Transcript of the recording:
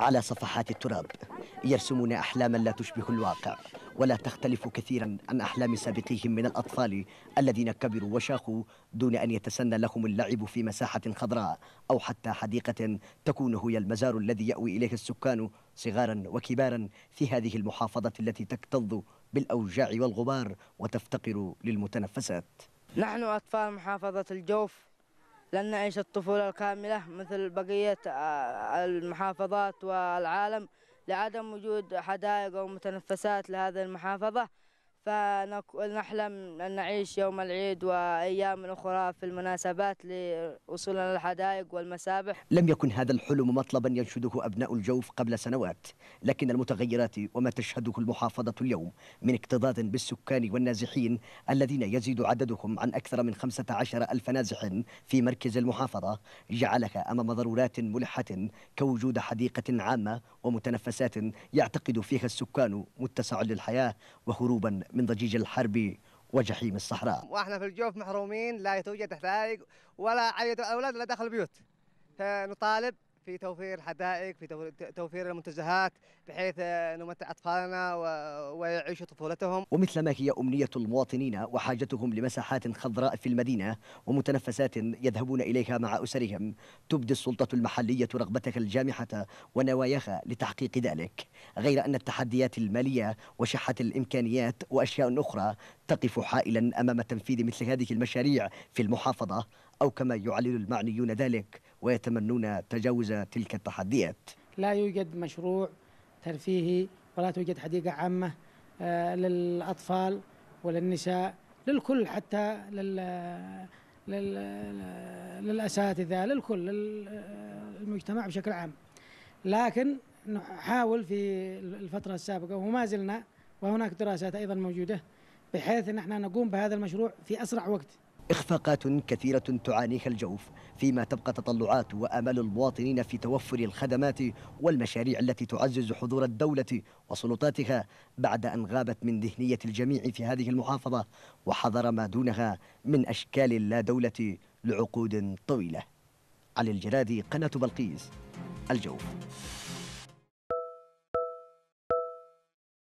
على صفحات التراب يرسمون أحلاما لا تشبه الواقع ولا تختلف كثيرا عن أحلام سابقيهم من الأطفال الذين كبروا وشاخوا دون أن يتسنى لهم اللعب في مساحة خضراء أو حتى حديقة تكون هي المزار الذي يأوي إليه السكان صغارا وكبارا في هذه المحافظة التي تكتظ بالأوجاع والغبار وتفتقر للمتنفسات نحن أطفال محافظة الجوف لن نعيش الطفولة الكاملة مثل بقية آه، المحافظات والعالم لعدم وجود حدائق أو متنفسات لهذه المحافظة فنحلم أن نعيش يوم العيد وأيام أخرى في المناسبات لوصولنا للحدائق والمسابح لم يكن هذا الحلم مطلبا ينشده أبناء الجوف قبل سنوات لكن المتغيرات وما تشهده المحافظة اليوم من اكتظاظ بالسكان والنازحين الذين يزيد عددهم عن أكثر من 15 ألف نازح في مركز المحافظة جعلها أمام ضرورات ملحة كوجود حديقة عامة ومتنفسات يعتقد فيها السكان متسع للحياة وهروبا من ضجيج الحرب وجحيم الصحراء واحنا في الجوف محرومين لا توجد حدائق ولا عيد الاولاد لا داخل البيوت فنطالب في توفير الحدائق في توفير المنتزهات بحيث آه، نمتع أطفالنا ويعيشوا طفولتهم ومثل ما هي أمنية المواطنين وحاجتهم لمساحات خضراء في المدينة ومتنفسات يذهبون إليها مع أسرهم تبدي السلطة المحلية رغبتها الجامحة ونواياها لتحقيق ذلك غير أن التحديات المالية وشحة الإمكانيات وأشياء أخرى تقف حائلا أمام تنفيذ مثل هذه المشاريع في المحافظة أو كما يعلل المعنيون ذلك ويتمنون تجاوز تلك التحديات لا يوجد مشروع ترفيهي ولا توجد حديقة عامة آه، للأطفال وللنساء للكل حتى لل للأساتذة للكل للمجتمع آه، بشكل عام لكن نحاول في الفترة السابقة وما زلنا وهناك دراسات أيضا موجودة بحيث أن احنا نقوم بهذا المشروع في أسرع وقت إخفاقات كثيرة تعانيها الجوف فيما تبقى تطلعات وآمال المواطنين في توفر الخدمات والمشاريع التي تعزز حضور الدولة وسلطاتها بعد أن غابت من ذهنية الجميع في هذه المحافظة وحضر ما دونها من أشكال لا دولة لعقود طويلة علي الجرادي قناة بلقيس الجوف